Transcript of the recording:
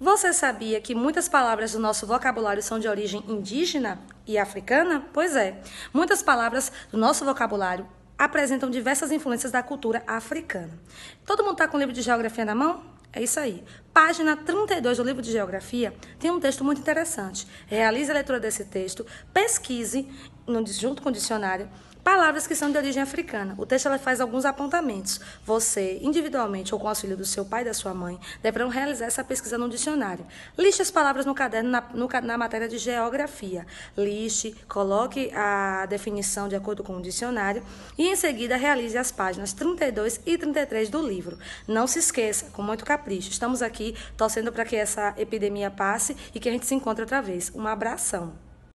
Você sabia que muitas palavras do nosso vocabulário são de origem indígena e africana? Pois é, muitas palavras do nosso vocabulário apresentam diversas influências da cultura africana. Todo mundo está com o livro de geografia na mão? É isso aí. Página 32 do livro de Geografia tem um texto muito interessante. Realize a leitura desse texto, pesquise no, junto com o dicionário palavras que são de origem africana. O texto ela faz alguns apontamentos. Você, individualmente ou com o auxílio do seu pai e da sua mãe, deverão realizar essa pesquisa no dicionário. Liste as palavras no caderno na, no, na matéria de geografia. Liste, coloque a definição de acordo com o dicionário e, em seguida, realize as páginas 32 e 33 do livro. Não se esqueça, com muito capricho, estamos aqui torcendo para que essa epidemia passe e que a gente se encontre outra vez. Um abração!